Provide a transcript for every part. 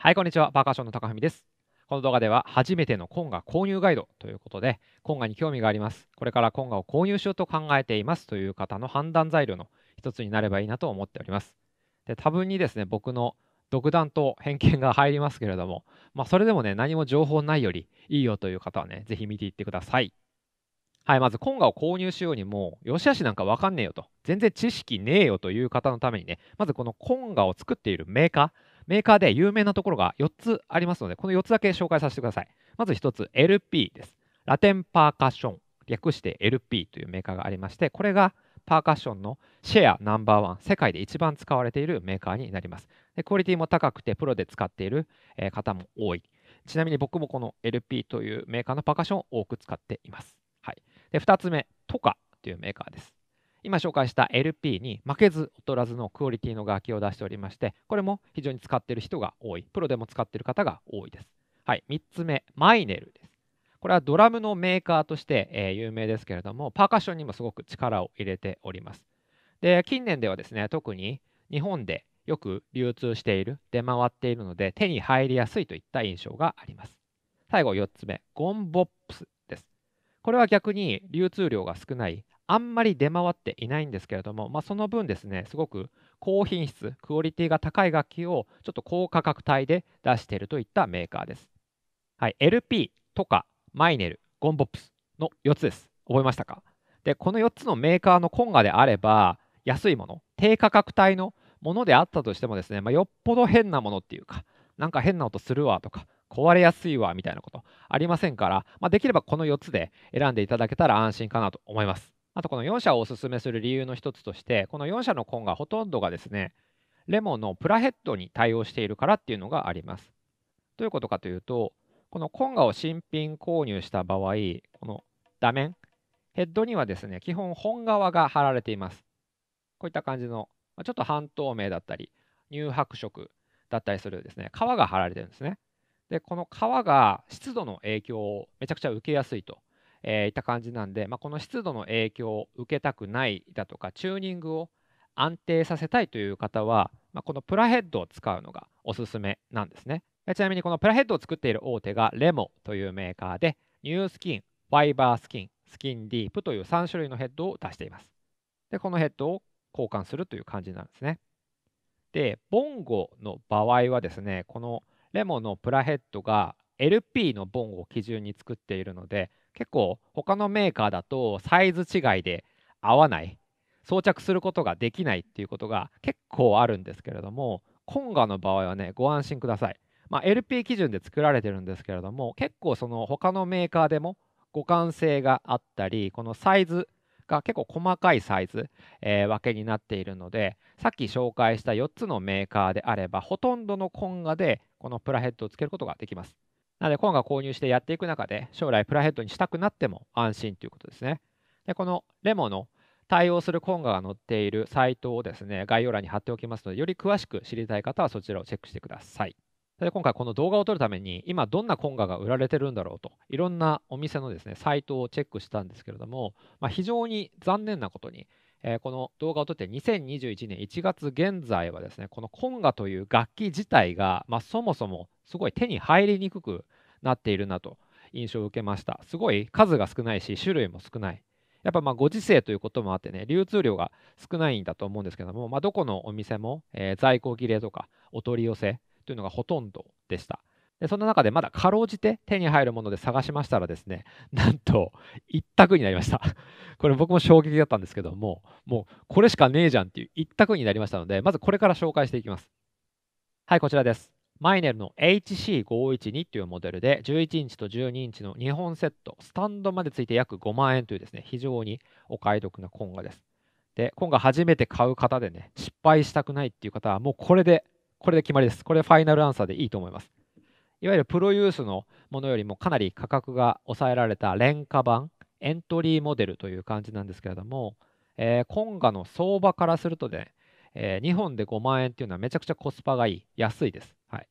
はい、こんにちは。パーカッションの高文です。この動画では、初めてのコンガ購入ガイドということで、コンガに興味があります。これからコンガを購入しようと考えていますという方の判断材料の一つになればいいなと思っております。で多分にですね、僕の独断と偏見が入りますけれども、まあ、それでもね、何も情報ないよりいいよという方はね、ぜひ見ていってください。はい、まずコンガを購入しようにも、よしあしなんかわかんねえよと、全然知識ねえよという方のためにね、まずこのコンガを作っているメーカー、メーカーで有名なところが4つありますので、この4つだけ紹介させてください。まず1つ、LP です。ラテンパーカッション、略して LP というメーカーがありまして、これがパーカッションのシェアナンバーワン、世界で一番使われているメーカーになります。でクオリティも高くて、プロで使っている方も多い。ちなみに僕もこの LP というメーカーのパーカッションを多く使っています。はい、で2つ目、トカというメーカーです。今紹介した LP に負けず劣らずのクオリティの楽器を出しておりまして、これも非常に使っている人が多い、プロでも使っている方が多いです。はい、3つ目、マイネルです。これはドラムのメーカーとして、えー、有名ですけれども、パーカッションにもすごく力を入れております。で、近年ではですね、特に日本でよく流通している、出回っているので、手に入りやすいといった印象があります。最後4つ目、ゴンボップスです。これは逆に流通量が少ないあんまり出回っていないんですけれども、まあ、その分ですね、すごく高品質、クオリティが高い楽器をちょっと高価格帯で出しているといったメーカーです。はい、LP とかマイネル、ゴンボップスの4つです。覚えましたかで、この4つのメーカーのコンガであれば、安いもの、低価格帯のものであったとしてもですね、まあ、よっぽど変なものっていうか、なんか変な音するわとか、壊れやすいわみたいなことありませんから、まあ、できればこの4つで選んでいただけたら安心かなと思います。あとこの4社をおすすめする理由の一つとして、この4社のコンがほとんどがですね、レモンのプラヘッドに対応しているからっていうのがあります。どういうことかというと、このコンガを新品購入した場合、この座面、ヘッドにはですね、基本本側が貼られています。こういった感じの、ちょっと半透明だったり、乳白色だったりするですね、皮が貼られてるんですね。で、この皮が湿度の影響をめちゃくちゃ受けやすいとえー、いた感じなんで、まあ、この湿度の影響を受けたくないだとかチューニングを安定させたいという方は、まあ、このプラヘッドを使うのがおすすめなんですねちなみにこのプラヘッドを作っている大手がレモというメーカーでニュースキンファイバースキンスキンディープという3種類のヘッドを出していますでこのヘッドを交換するという感じなんですねでボンゴの場合はですねこのレモのプラヘッドが LP のボンゴを基準に作っているので結構他のメーカーだとサイズ違いで合わない装着することができないっていうことが結構あるんですけれどもコンガの場合はねご安心ください、まあ、LP 基準で作られてるんですけれども結構その他のメーカーでも互換性があったりこのサイズが結構細かいサイズ、えー、分けになっているのでさっき紹介した4つのメーカーであればほとんどのコンガでこのプラヘッドをつけることができますなので、今が購入してやっていく中で、将来プラヘッドにしたくなっても安心ということですね。で、このレモの対応するコンガが載っているサイトをですね、概要欄に貼っておきますので、より詳しく知りたい方はそちらをチェックしてください。で今回この動画を撮るために、今どんなコンガが売られてるんだろうと、いろんなお店のですね、サイトをチェックしたんですけれども、まあ、非常に残念なことに、えー、この動画を撮って2021年1月現在はですね、このコンガという楽器自体が、まあ、そもそもすごい手に入りにくくなっているなと印象を受けました。すごい数が少ないし、種類も少ない。やっぱまあご時世ということもあってね、流通量が少ないんだと思うんですけども、まあ、どこのお店も、えー、在庫切れとかお取り寄せというのがほとんどでした。でそんな中でまだかろうじて手に入るもので探しましたらですね、なんと一択になりました。これ僕も衝撃だったんですけども、もうこれしかねえじゃんっていう一択になりましたので、まずこれから紹介していきます。はい、こちらです。マイネルの HC512 というモデルで、11インチと12インチの2本セット、スタンドまでついて約5万円というですね、非常にお買い得なコンガです。で、今回初めて買う方でね、失敗したくないっていう方は、もうこれで、これで決まりです。これファイナルアンサーでいいと思います。いわゆるプロユースのものよりもかなり価格が抑えられた廉価版エントリーモデルという感じなんですけれども、えー、今画の相場からするとね、えー、本で5万円っていうのはめちゃくちゃコスパがいい、安いです。はい、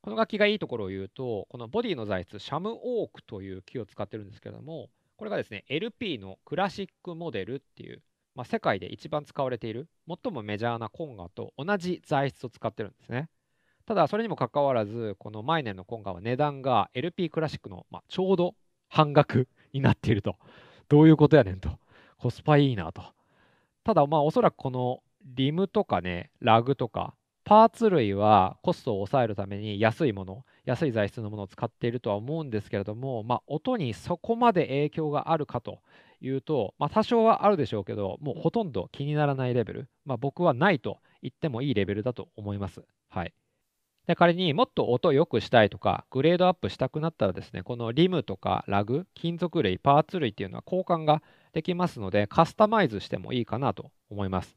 この楽器がいいところを言うと、このボディの材質、シャムオークという木を使ってるんですけれども、これがですね、LP のクラシックモデルっていう、まあ、世界で一番使われている、最もメジャーなコンガと同じ材質を使ってるんですね。ただ、それにもかかわらず、この毎年の今回は値段が LP クラシックの、まあ、ちょうど半額になっていると。どういうことやねんと。コスパいいなと。ただ、まあ、おそらくこのリムとかね、ラグとか、パーツ類はコストを抑えるために安いもの、安い材質のものを使っているとは思うんですけれども、まあ、音にそこまで影響があるかというと、まあ、多少はあるでしょうけど、もうほとんど気にならないレベル、まあ、僕はないと言ってもいいレベルだと思います。はいで仮にもっと音良くしたいとか、グレードアップしたくなったらですね、このリムとかラグ、金属類、パーツ類っていうのは交換ができますので、カスタマイズしてもいいかなと思います。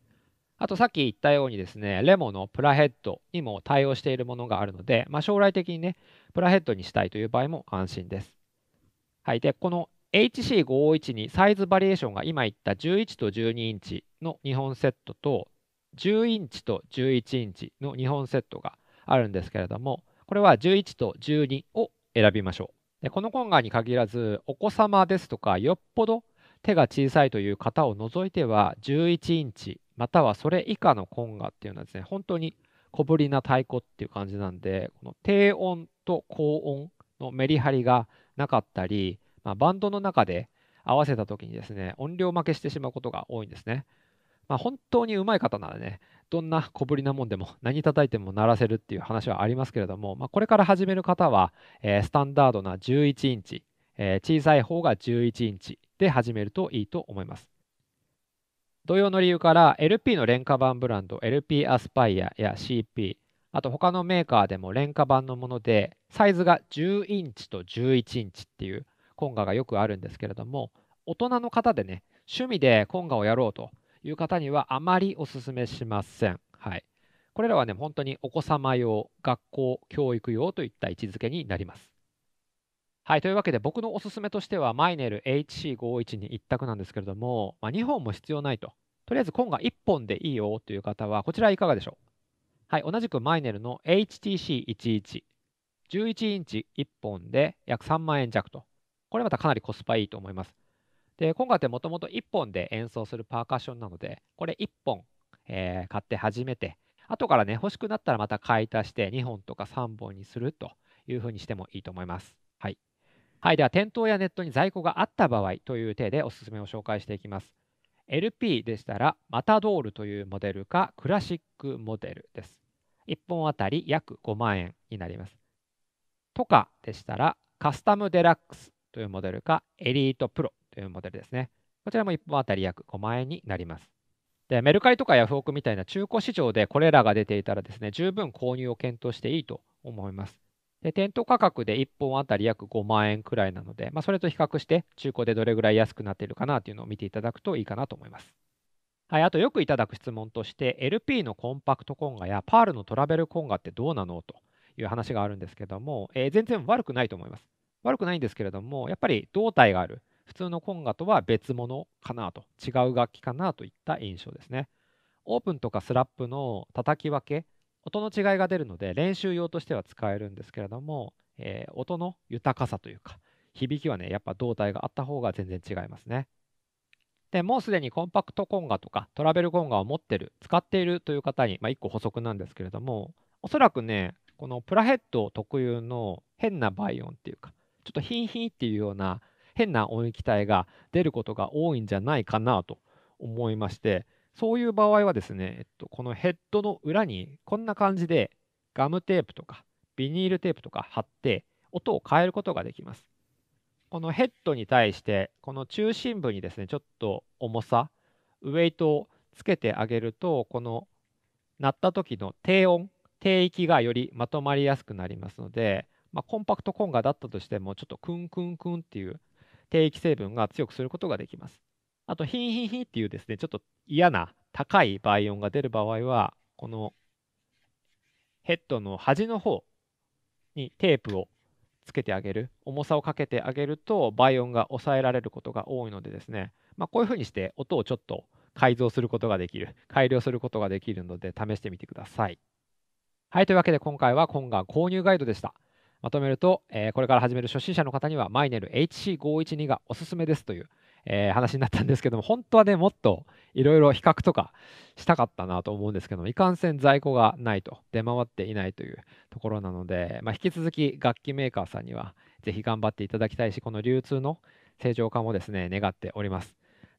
あとさっき言ったようにですね、レモのプラヘッドにも対応しているものがあるので、まあ、将来的にね、プラヘッドにしたいという場合も安心です。はい。で、この HC551 にサイズバリエーションが今言った11と12インチの2本セットと、10インチと11インチの2本セットがあるんですけれども、これは11と12を選びましょう。でこのコンガに限らず、お子様ですとか、よっぽど手が小さいという方を除いては、11インチ、またはそれ以下のコンガっていうのはですね、本当に小ぶりな太鼓っていう感じなんで、この低音と高音のメリハリがなかったり、まあ、バンドの中で合わせた時にですね、音量負けしてしまうことが多いんですね。まあ、本当に上手い方ならね、どんな小ぶりなもんでも何叩いても鳴らせるっていう話はありますけれども、まあ、これから始める方は、えー、スタンダードな11インチ、えー、小さい方が11インチで始めるといいと思います。同様の理由から LP の廉価版ブランド LP アスパイアや CP あと他のメーカーでも廉価版のものでサイズが10インチと11インチっていうコンガがよくあるんですけれども大人の方でね趣味でコンガをやろうという方にはあまりお勧めしません。はい。これらはね、本当にお子様用、学校、教育用といった位置づけになります。はい。というわけで、僕のおすすめとしては、マイネル HC512 一択なんですけれども、まあ、2本も必要ないと。とりあえず今が1本でいいよという方は、こちらいかがでしょうはい。同じくマイネルの HTC11。11インチ1本で約3万円弱と。これまたかなりコスパいいと思います。で、今回ってもともと1本で演奏するパーカッションなので、これ1本、えー、買って始めて、後からね、欲しくなったらまた買い足して2本とか3本にするというふうにしてもいいと思います。はい。はい、では、店頭やネットに在庫があった場合という体でおすすめを紹介していきます。LP でしたら、マタドールというモデルか、クラシックモデルです。1本あたり約5万円になります。とかでしたら、カスタムデラックスというモデルか、エリートプロというモデルですね。こちらも1本あたり約5万円になります。で、メルカリとかヤフオクみたいな中古市場でこれらが出ていたらですね、十分購入を検討していいと思います。で、店頭価格で1本あたり約5万円くらいなので、まあ、それと比較して中古でどれぐらい安くなっているかなというのを見ていただくといいかなと思います。はい、あとよくいただく質問として、LP のコンパクトコンガやパールのトラベルコンガってどうなのという話があるんですけども、えー、全然悪くないと思います。悪くないんですけれども、やっぱり胴体がある。普通のコンガとは別物かなと、違う楽器かなといった印象ですね。オープンとかスラップの叩き分け、音の違いが出るので練習用としては使えるんですけれども、えー、音の豊かさというか、響きはね、やっぱ胴体があった方が全然違いますね。でもうすでにコンパクトコンガとかトラベルコンガを持ってる、使っているという方に、まあ、1個補足なんですけれども、おそらくね、このプラヘッド特有の変な倍音っていうか、ちょっとヒンヒンっていうような変な音域帯が出ることが多いんじゃないかなと思いまして、そういう場合はですね、えっと、このヘッドの裏にこんな感じでガムテープとかビニールテープとか貼って音を変えることができます。このヘッドに対してこの中心部にですねちょっと重さウエイトをつけてあげるとこの鳴った時の低音低域がよりまとまりやすくなりますので、まあ、コンパクトコンガだったとしてもちょっとクンクンクンっていう低域成分が強くすることができます。あと、ヒンヒンヒンっていうですね、ちょっと嫌な高い倍音が出る場合は、このヘッドの端の方にテープをつけてあげる、重さをかけてあげると倍音が抑えられることが多いのでですね、まあ、こういうふうにして音をちょっと改造することができる、改良することができるので試してみてください。はい、というわけで今回は今が購入ガイドでした。まとめると、えー、これから始める初心者の方にはマイネル HC512 がおすすめですという、えー、話になったんですけども、本当はね、もっといろいろ比較とかしたかったなと思うんですけども、いかんせん在庫がないと、出回っていないというところなので、まあ、引き続き楽器メーカーさんには、ぜひ頑張っていただきたいし、この流通の正常化もですね、願っております。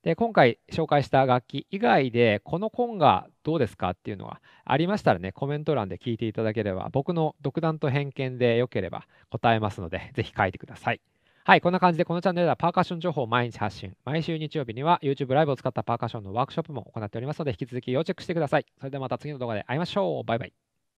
で、今回紹介した楽器以外で、このコンがどうですかっていうのはありましたらね、コメント欄で聞いていただければ、僕の独断と偏見で良ければ答えますので、ぜひ書いてください。はい、こんな感じでこのチャンネルではパーカッション情報を毎日発信、毎週日曜日には YouTube ライブを使ったパーカッションのワークショップも行っておりますので、引き続き要チェックしてください。それではまた次の動画で会いましょう。バイバイ。